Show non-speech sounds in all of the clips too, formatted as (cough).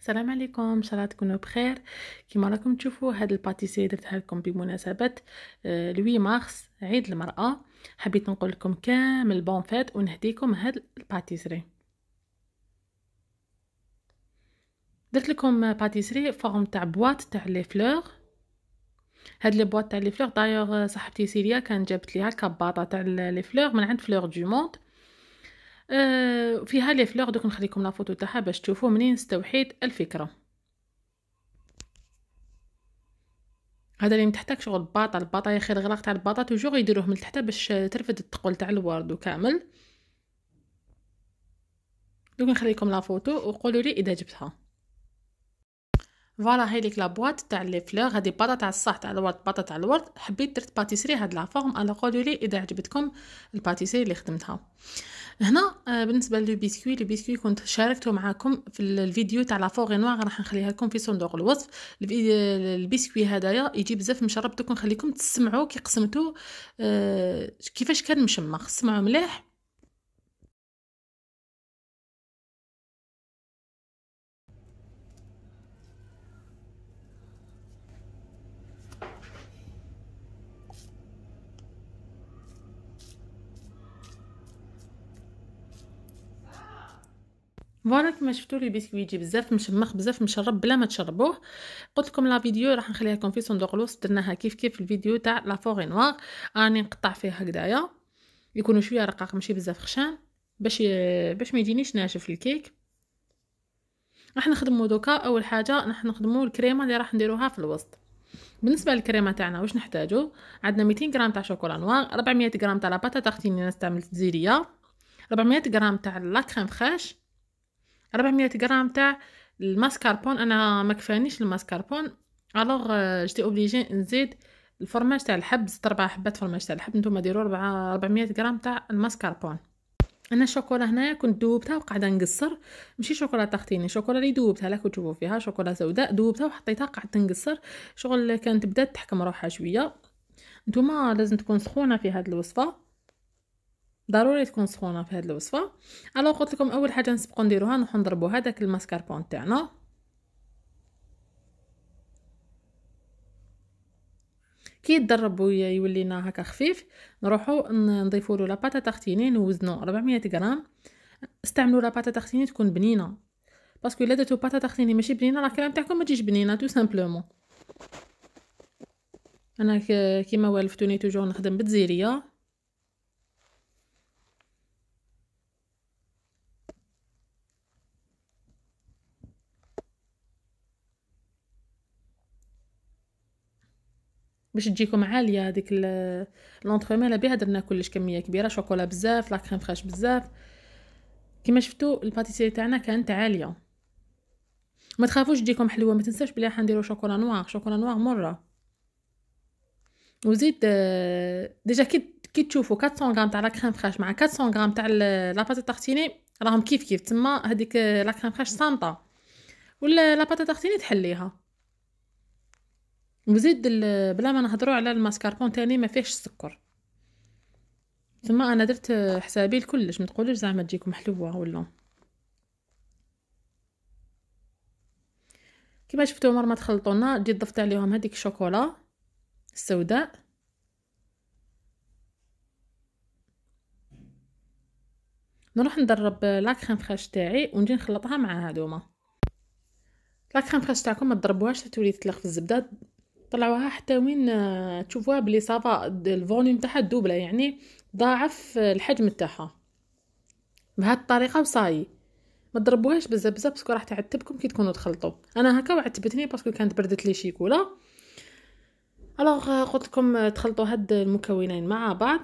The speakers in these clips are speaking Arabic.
السلام عليكم ان شاء الله تكونوا بخير كما راكم تشوفوا هذه الباتيسيري درتها لكم بمناسبه آه، لوي مارس عيد المراه حبيت نقول لكم كامل بون فات ونهديكم هاد الباتيسيري درت لكم باتيسري فورم تاع بواط تاع لي فلور هاد لي بواط تاع لي فلور دايوغ صاحبتي سيليا كانت جابت ليها باطا تاع لي فلور من عند فلور دو موند آه، في فيها لي فلوغ دوك نخليكم لافوتو تاعها باش تشوفوا منين استوحيت الفكره هذا اللي من تحتك شغل باطا الباطا يا خير الغلاق تاع الباطا توجور يديروه من تحت باش ترفد الثقل تاع الورد وكامل دوك نخليكم لافوتو وقولوا لي اذا جبتها فوالا هاي ليك لابواط تاع لي فلور هادي باطا تاع الصح تاع الورد باطا تاع الورد حبيت درت باتيسري هاد لا فورم انا قولوا لي اذا عجبتكم الباتيسري اللي خدمتها هنا آه، بالنسبه للبيسكوي البيسكوي كنت شاركته معاكم في الفيديو تاع لا نواغ نوار راح نخليها لكم في صندوق الوصف البيسكوي هدايا يجي بزاف مشرب دوك نخليكم تسمعوا كي قسمته آه، كيفاش كان مشمخ سمعوا مليح فوالا كما شفتوا لي بيسكويت يجي بزاف مشمخ بزاف مشرب بلا ما تشربوه قلت لكم لا فيديو راح نخليها لكم في صندوق الوصف درناها كيف كيف الفيديو تاع لا فوغي نوار راني نقطع فيه هكدايا يكونوا شويه رقاق ماشي بزاف خشان باش باش ما يجينيش ناشف الكيك راح نخدمو دوكا اول حاجه راح نخدمو الكريمه اللي راح نديروها في الوسط بالنسبه للكريمه تاعنا واش نحتاجو عندنا 200 غرام تاع شوكولا نوار 400 غرام تاع لاباتا تاختيني انا استعملت زيريه 400 غرام تاع لا كريم فريش 400 غرام تاع الماسكاربون انا ما كفانيش الماسكاربون الوغ جيتي اوبليجي نزيد الفرماج تاع الحب زدت ربع حبات فرماج تاع الحب نتوما ديروا 400 غرام تاع الماسكاربون انا الشوكولا هنايا كنت دوبتها وقاعده نقصر ماشي شوكولا تختيني شوكولا اللي دوبتها لا تشوفوا فيها شوكولا سوداء دوبتها وحطيتها قعدت نقصر شغل كانت بدات تحكم روحها شويه نتوما لازم تكون سخونه في هذه الوصفه ضروري تكون سخونه في هذه الوصفه الو قلت لكم اول حاجه نسبقوا نديروها نروحو نضربوا هذاك الماسكاربون تاعنا كي يتدرب لنا هكا خفيف نروحو نضيفوا له لاباتا تختيني نوزنو 400 غرام استعملوا لاباتا تختيني تكون بنينه باسكو الا درتو باتا تختيني ماشي بنينه راه الكريم تاعكم ما تجيش بنينه تو سامبلومون انا كيما والفتوني توجور نخدم بتزيريه باش تجيكم عاليه هذيك لا بها درنا كلش كميه كبيره شوكولا بزاف لا كريم فريش بزاف كما شفتوا الباتيسيري تاعنا كانت عاليه ما تخافوش تجيكم حلوه ما تنساوش بلي راح نديرو شوكولا نوار شوكولا نوار مره وزيد آه، ديجا كي كي تشوفوا 400 غرام تاع لا كريم فريش مع 400 غرام تاع باتي تارتيني راهم كيف كيف تما هذيك آه، لا كريم فريش صامطه ولا باتي تارتيني تحليها وزيد بلا ما نهضروا على الماسكاربون تاني ما فيهش السكر ثم انا درت حسابي لكلش ما تقولوش زعما تجيكم حلوه ولا كما شفتوا مر ما تخلطونا جيت ضفت عليهم هذيك الشوكولا السوداء نروح ندرب كريم فريش تاعي ونجي نخلطها مع هادوما كريم فريش تاعكم ما تضربوهاش تولي تلخ في الزبده طلعوها حتى وين آه، تشوفوها بلي صافا الفوليوم تاعها دوبله يعني ضاعف آه، الحجم تاعها بهاد الطريقه وصاي ما تضربوهاش بزاف بزاف باسكو راح تعتبكم كي تكونوا تخلطوا انا هكا وعتبتني باسكو كانت بردت لي شيكولا الوغ آه، قلت لكم تخلطوا هاد المكونين مع بعض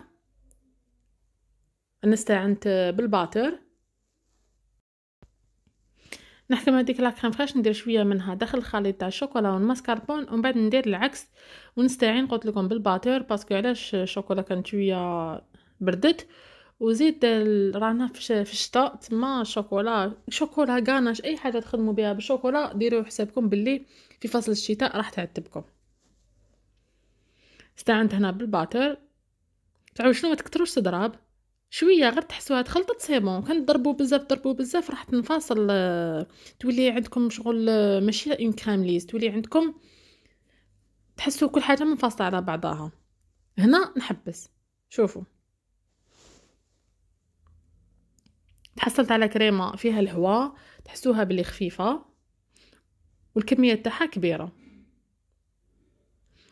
انا استعنت بالباتر نحكم هذيك كريم فريش ندير شويه منها داخل الخليط تاع الشوكولا والماسكاربون ومن بعد ندير العكس ونستعين قلت لكم بالباتور باسكو علاش الشوكولا كانت شويه بردت وزيد رانا في الشتاء تما شوكولا شوكولا غاناش اي حاجه تخدموا بها بالشوكولا ديروا حسابكم باللي في فصل الشتاء راح تعذبكم استعنت هنا بالباتر تعاو شنو ما تكثروش تضرب شويه غير تحسوها تخلطت سي بون كان بزاف ضربو بزاف راح تنفصل آه، تولي عندكم شغل آه، ماشي اون ليز تولي عندكم تحسوا كل حاجه منفصله على بعضها هنا نحبس شوفوا تحصلت على كريمه فيها الهواء تحسوها بلي خفيفه والكميه تاعها كبيره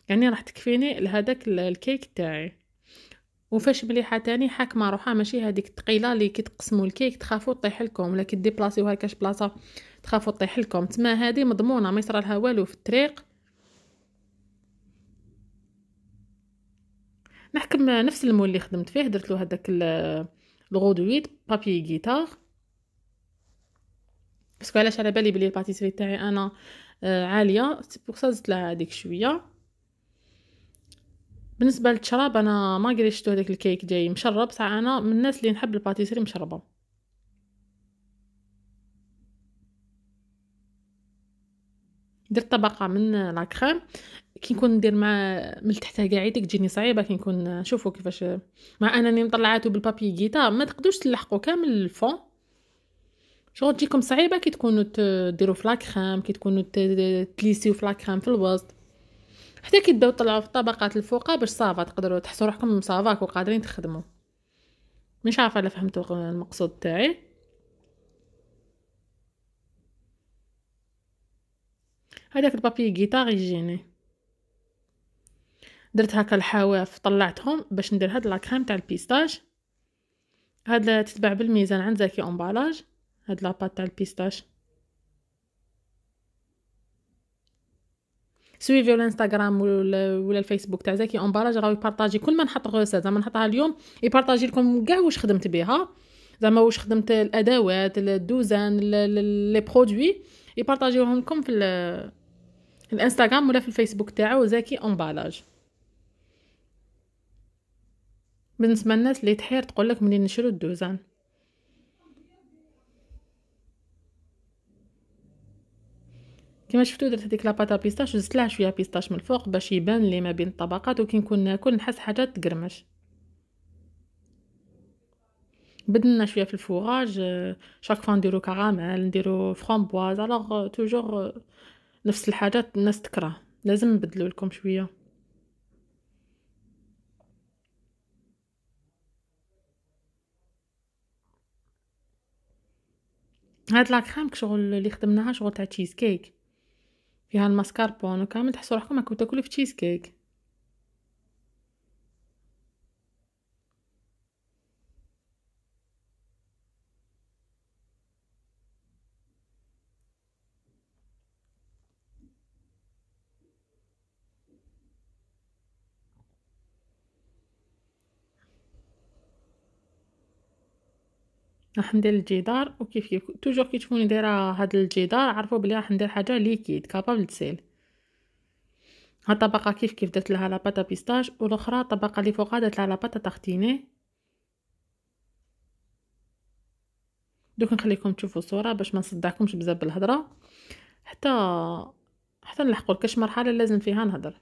يعني راح تكفيني لهذاك الكيك تاعي وفاش مليحه تاني حاكمه روحها ماشي هذيك الثقيله اللي كتقسموا الكيك تخافوا طيح لكم ولا ديبلاسيوها كاش بلاصه تخافوا طيح لكم تما هذه مضمونه ما يصرالها والو في الطريق نحكم نفس المول اللي خدمت فيه درت له هذاك الغودويت بابي غيتار باسكو علاش على بالي بلي الباتيسري تاعي انا آه، عاليه سي بوغ سا زدت لها هذيك شويه بالنسبه للشراب انا ما قريت شفتو هذاك الكيك جاي مشرب ساعة انا من الناس اللي نحب الباتيسري مشربه درت طبقه من لا كريم كي نكون ندير مع من تحتها يدك تجيني صعيبه كي نكون شوفوا كيفاش مع انني مطلعاتو بالبابي كيتا ما تقدوش تلحقوا كامل الفون شغل تجيكم صعيبه كي تكونوا تديروا في لا كريم كي تكونوا تليسيو في لا كريم في الوسط حتى تبداو تطلعوا في الطبقات الفوقى باش صافا تقدروا تحسوا روحكم صافاك وقادرين تخدموا مش عارفه الا فهمتوا المقصود تاعي هذاك البابي غيتار يجيني درت هكا الحواف طلعتهم باش ندير هاد لاكريم تاع البيستاج هاد تتباع بالميزان عند زاكي امبالاج هاد لاباط تاع البيستاج سويفيو الانستغرام ولا الفيسبوك تاع زكي اون باراج راهو يبارطاجي كل ما نحط غوسه زعما نحطها اليوم يبارطاجي لكم كاع واش خدمت بها زعما واش خدمت الادوات الدوزان لي برودوي يبارطاجيوهم لكم في الانستغرام ولا في الفيسبوك تاعو زكي اون بالنسبه للناس اللي تحير تقول لك منين نشرو الدوزان كيما شفتو درت هذيك لاباتا بيستاش زدت لها شويه بيستاش من الفوق باش يبان لي ما بين الطبقات وكي نكون ناكل نحس حاجه تقرمش بدلنا شويه في الفوراج شاك آه، فوا نديرو كراميل نديرو فرامبواز الوغ توجور نفس الحاجات الناس تكره لازم نبدلو لكم شويه هاد لاكريم كشغل شغل اللي خدمناها شغل تاع تشيز كيك فيها الماسكاربون وكامل تحسوا روحكم راكم تاكلوا في تشيز كيك راح ندير الجدار وكيف كيف توجور كي تكوني دايره هاد الجدار عرفوا بلي راح ندير حاجه ليكيد كابابل تسيل ها الطبقه كيف كيف درت لها لاباتا بيستاج والاخرى الطبقه اللي فوقها درت لها لاباتا تختيني دوك نخليكم تشوفوا الصوره باش ما نصدعكمش بزاف بالهضره حتى حتى نلحقوا لكاش مرحله لازم فيها نهضر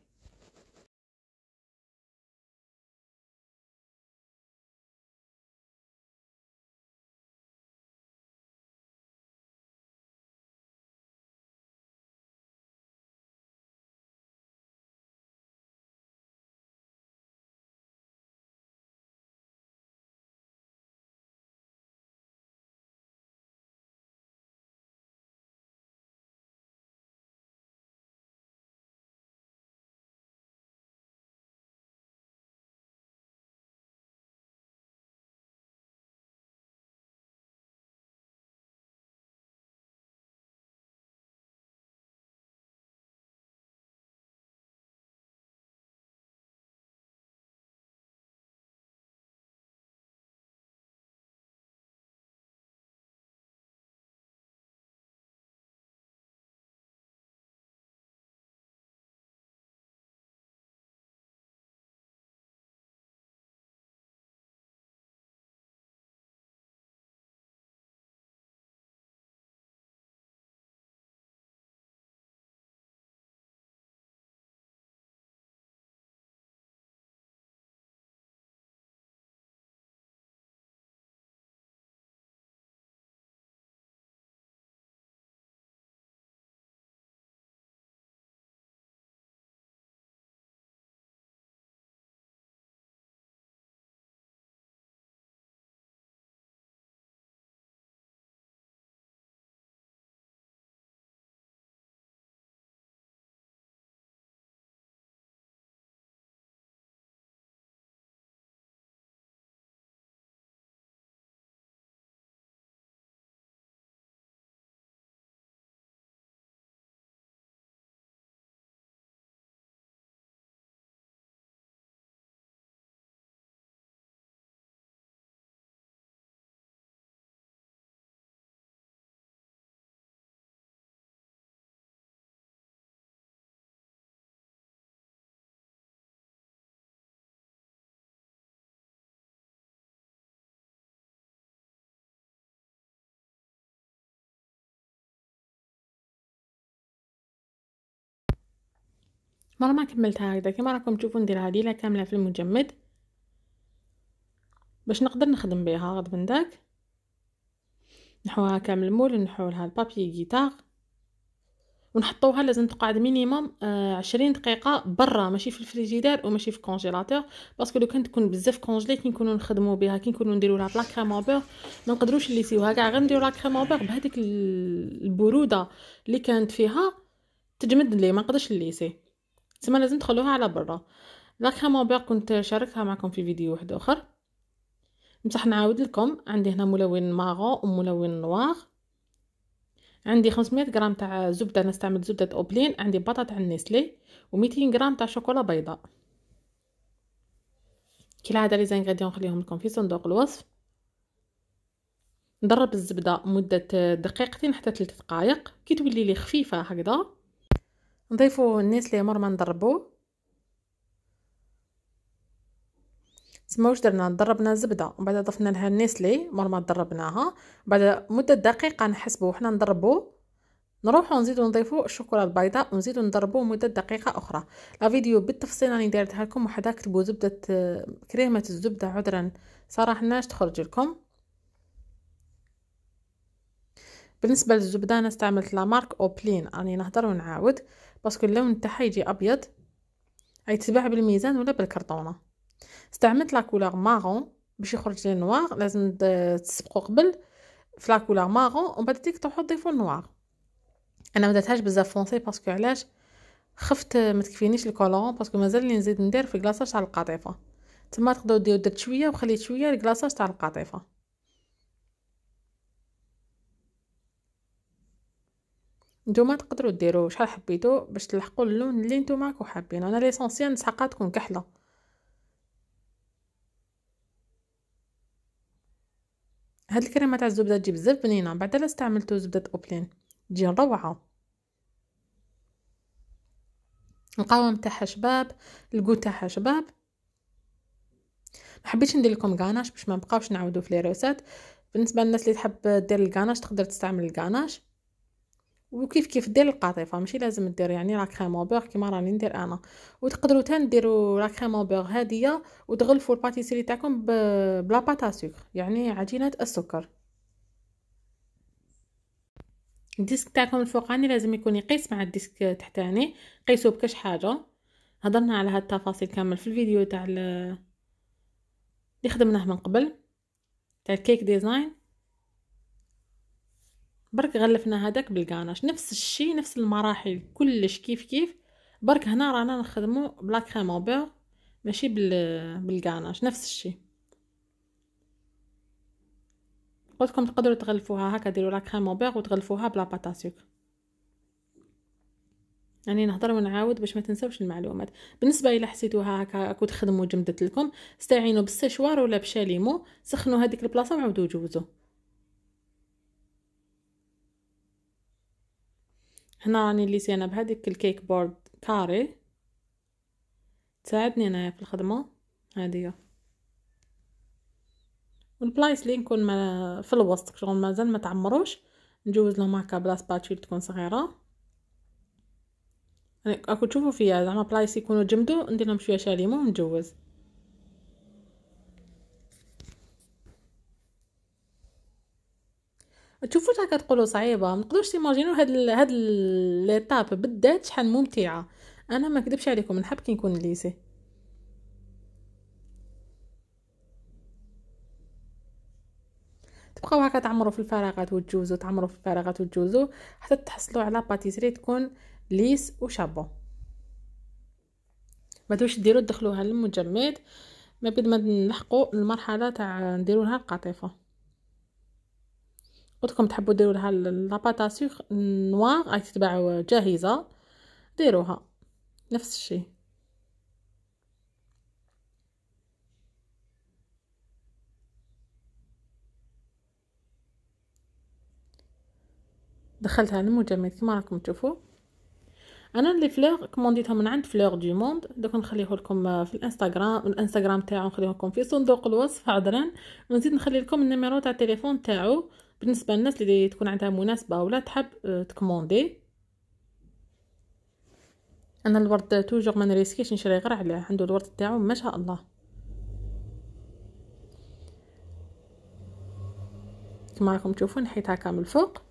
مرة ما كملتها هكذا كما راكم تشوفوا ندير عديلة كاملة في المجمد باش نقدر نخدم بها غد من داك نحوها كامل مول نحولها لها البابي جيتار ونحطوها لازم تقعد مينيموم آه، عشرين دقيقه برا ماشي في الفريجيدار وماشي في الكونجيلاتور باسكو لو كان تكون بزاف كونجلي كي نكونوا نخدموا بها كي نكونوا نديروا لها بلا كريم بور ما نقدروش نليسيوها كاع غير نديروا لاكريم كريم بهاديك بهذيك البروده اللي كانت فيها تجمد لي ما نقدرش نليسي سما لازم تخلوها على برا نكهه باغ كنت شاركها معكم في فيديو واحد اخر بصح نعاود لكم عندي هنا ملون ماغو وملون نوار عندي 500 غرام تاع زبده نستعمل زبده اوبلين عندي بطاط عن نيسلي و200 غرام تاع شوكولا بيضاء كالعاده لي زانغريديون نخليهم لكم في صندوق الوصف نضرب الزبده مده دقيقتين حتى 3 دقائق كي تولي لي خفيفه هكذا نضيفو اللي مر ما نضربو سموش واش درنا ضربنا الزبده وبعد بعد ضفنا لها النيسلي مر ما ضربناها بعد مده دقيقه نحسبو وحنا نضربو نروحو نزيدو نضيفو الشوكولا البيضاء ونزيدو نضربو مده دقيقه اخرى الفيديو بالتفصيل راني دارتها لكم وحدا كتبو زبده كريمه الزبده عذرا ناش تخرج لكم بالنسبه للزبده انا استعملت لامارك اوبلين راني نهضر ونعاود باسكو اللون تاعها يجي ابيض يتباع بالميزان ولا بالكرطونه استعملت كولور مارون باش يخرج لي نوار لازم تسبقو قبل في كولور مارون ومن بعد ديك تروحو تضيفو النوار انا ما درتهاش بزاف فونسي باسكو علاش خفت ما تكفينيش الكولون باسكو مازال لي نزيد ندير في كلاصاج تاع القطيفه تما تقدروا ديروا درت شويه وخليت شويه الكلاصاج تاع القطيفه نتوما تقدروا ديروا شحال حبيتو باش تلحقوا اللون اللي نتوما راكو حابين انا ليسونسيال نسحقها تكون كحله هاد الكريمه تاع الزبده تجي بزاف بنينه بعد لا استعملتو زبده اوبلين تجي روعه القوام تاعها شباب الكو تاعها شباب ما حبيتش ندير لكم غاناش باش ما نبقاوش نعاودو في لي روسات بالنسبه للناس اللي تحب دير الغاناش تقدر تستعمل الغاناش وكيف كيف دير القطيفه ماشي لازم دير يعني لا كريم بوغ كيما راني ندير انا وتقدروا حتى ديروا لا كريم بوغ هاديه وتغلفوا الباتيسيري تاعكم بلا باتا سوكر يعني عجينه السكر الديسك تاعكم الفوقاني لازم يكون يقيس مع الديسك تحتاني قيسوا بكش حاجه هضرنا على هاد التفاصيل كامل في الفيديو تاع اللي خدمناه من قبل تاع الكيك ديزاين برك غلفنا هذاك بالكاناش نفس الشيء نفس المراحل كلش كيف كيف برك هنا رانا نخدمو بلا كريم او ماشي بال بالكاناش نفس الشيء قلتلكم تقدروا تغلفوها هكا ديروا لا كريم او بور وتغلفوها بلا باتا سوك يعني نهضر ونعاود باش ما تنساوش المعلومات بالنسبه الا حسيتوها هكا كنت تخدموا جمدت لكم استعينوا بالسشوار ولا بشاليمو سخنوا هذيك البلاصه وعاودوا جوزوا هنا راني سينا بهذيك الكيك بورد كاري تساعدني انايا في الخدمه هادية والبلايص اللي نكون ما في الوسط شغل مازال ما تعمروش نجوز لهم هكا بلا سباتول تكون صغيره اكو تشوفوا فيا زعما بلايص يكونوا جمدو ندير لهم شويه شاليمو ونجوز تشوفوها كتقولوا صعيبه ما تقدروش تيماجينو هاد الـ هاد ليتاب بالذات شحال ممتعه انا ما كذبش عليكم نحب كي نكون ليسي تبقاو هكا تعمروا في الفراغات وتجوزوا تعمروا في الفراغات وتجوزوا حتى تحصلوا على باتيسري تكون ليس وشابو ما تبغوش ديروا تدخلوها للمجمد ما بيد ما نلحقوا المرحله تاع لها القطيفه قلتلكم تحبوا ديروا لها لاباتا سيخ نوار هاي تتباع جاهزه ديروها نفس الشيء دخلتها للمجمد كما راكم تشوفوا انا لي فلور كومونديتهم من عند فلور دي موند دوك نخليه لكم في الانستغرام الانستغرام تاعو نخليه لكم في صندوق الوصف عذرا ونزيد نخلي لكم النيميرو تاع التليفون تاعو بالنسبه للناس اللي تكون عندها مناسبه ولا تحب آه، تكوموندي انا الورد توجور ما نريسكيش نشري غير عليه عنده الورد تاعو ما شاء الله كما راكم تشوفوا نحيتها كامل الفوق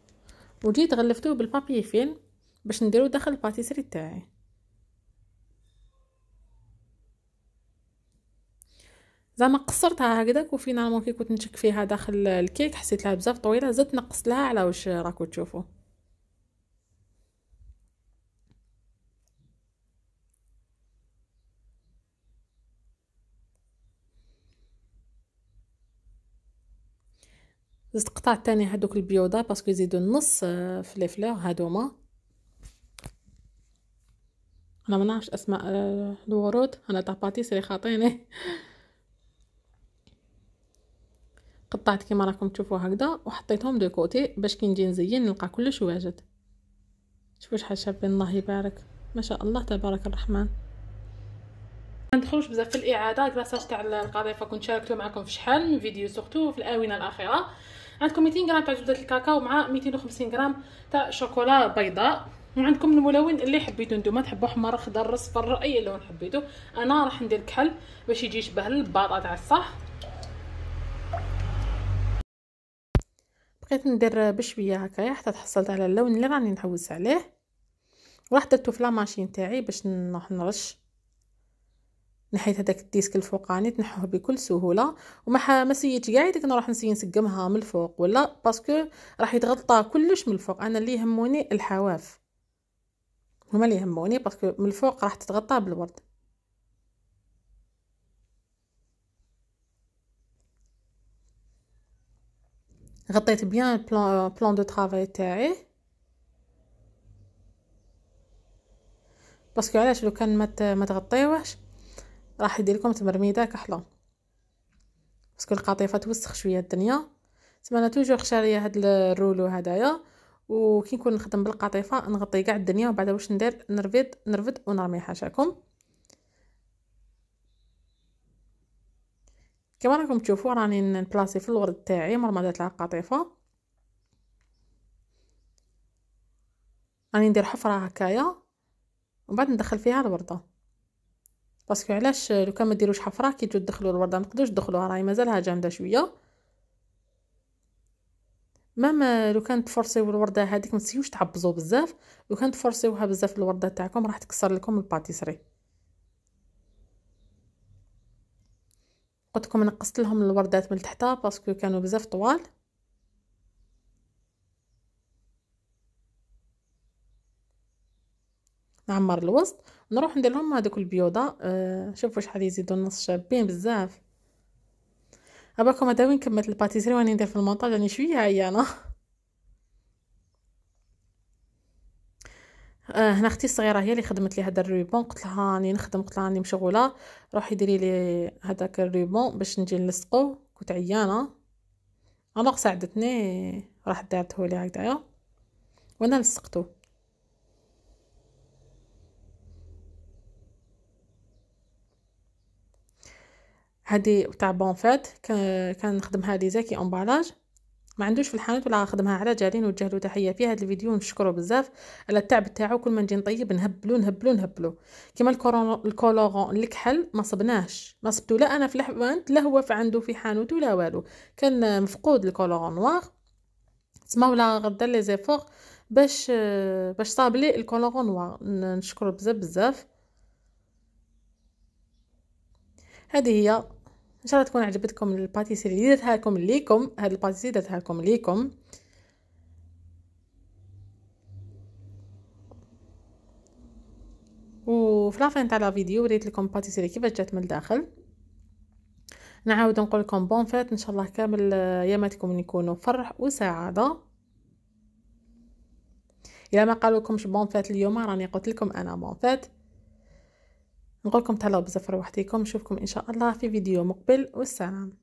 وجيت غلفته بالبابي فيلم باش نديرو داخل الباتيسري تاعي زعما قصرتها هكذاك وفينا نورمال كي كنت نشك فيها داخل الكيك حسيت لها بزاف طويله زدت نقص لها على واش راكو تشوفوا زدت قطعت تاني هادوك البيوضه باسكو يزيدو النص آه، في لي فلور هادوما انا ما نعرفش اسماء آه، الورود انا تاع باتيسري خاطيني (laughs) قطعت كما راكم تشوفوا هكذا وحطيتهم دو كوتي باش كي نجي نزين نلقى كلش واجد شوفوا شحال شابين الله يبارك ما شاء الله تبارك الرحمن ما ندخلوش بزاف في الاعاده الكلاساج تاع القضيفه كنت شاركته معكم في شحال من فيديو سورتو في الاونه الاخيره عندكم 200 غرام تاع جبده الكاكاو مع 250 غرام تاع شوكولا بيضاء وعندكم الملون اللي حبيتو نتوما تحبوا حمر اخضر اصفر اي لون حبيتو انا راح ندير كحل باش يجي يشبه الباطا تاع الصح بقيت ندير بشويه هكايا حتى تحصلت على اللون اللي راني نحوس عليه راح درته في لاماشين تاعي باش نروح نرش نحيت هذاك الديسك الفوقاني تنحوه بكل سهوله وما ما سيتش كاع ديك نروح نسي نسقمها من الفوق ولا باسكو راح يتغطى كلش من الفوق انا اللي يهموني الحواف هما اللي يهموني باسكو من الفوق راح تتغطى بالورد غطيت بيان البلان بلان دو طرافاي تاعي باسكو علاش لو كان ما تغطيوهش راح يدير لكم تمرميده كحله باسكو القطيفه توسخ شويه الدنيا تما انا توجور خشاريه هاد الرولو هدايا وكي نكون نخدم بالقطيفه نغطي كاع الدنيا وبعد واش ندير نرفد نرفد ونرمي حاشاكم كما راكم تشوفوا راني نبلاصي في الورد تاعي مرمضات لها القطيفه راني ندير حفره هكايا ومن بعد ندخل فيها الورده باسكو علاش لو كان ما ديروش حفره كي تدخلوا الورده ما تقدروش تدخلوها راهي مازالها جامده شويه ماما لو كانت تفرسيو الورده هذيك ما تسيوش تعبزو بزاف لو كانت تفرسيوها بزاف الورده تاعكم راح تكسر لكم الباتيسري قلت لكم نقصت لهم الوردات من تحتها باسكو كانوا بزاف طوال نعمر الوسط نروح ندير لهم هذوك البيوضه آه شوفوا شحال يزيدوا النص شابين بزاف اباكم هذا وين كملت الباتيسري وانا ندير في المونطاج راني شويه عيانه (laughs) آه هنا اختي الصغيره هي اللي خدمت لي هذا الريبون قلت لها راني نخدم قلت لها راني مشغوله روحي ديري لي هذاك الريبون باش نجي نلصقو كنت عيانه انا ساعدتني راح دارته لي هكذايا وانا لصقته هذه تاع بونفات كان هذه زي زاكي امبالاج ما عندوش في الحانوت ولا خدمها على جالين وجه له تحيه في هذا الفيديو نشكره بزاف على التعب تاعو كل ما نجي نطيب نهبلو نهبلو نهبلو كيما الكولورون الكحل ما صبناش ما صبتو لا انا في الحوانت لا هو في عنده في حانوت ولا والو كان مفقود الكولورون نوار تما ولا غدا لي زيفور باش باش صاب لي الكولورون نوار نشكره بزاف بزاف هذه هي ان شاء الله تكون عجبتكم الباتيسري اللي درتها لكم ليكم هاد الباتيسري درتها لكم ليكم وفي لافين تاع الفيديو وريت لكم الباتيسري كيفاش جات من الداخل نعاود نقول لكم بون فات ان شاء الله كامل آه، ياماتكم يكونوا فرح وسعاده الا ما قالوا لكمش بون فات اليوم راني قلت لكم انا بون فات نقولكم تهلاو بزاف روحتيكم نشوفكم ان شاء الله في فيديو مقبل والسلام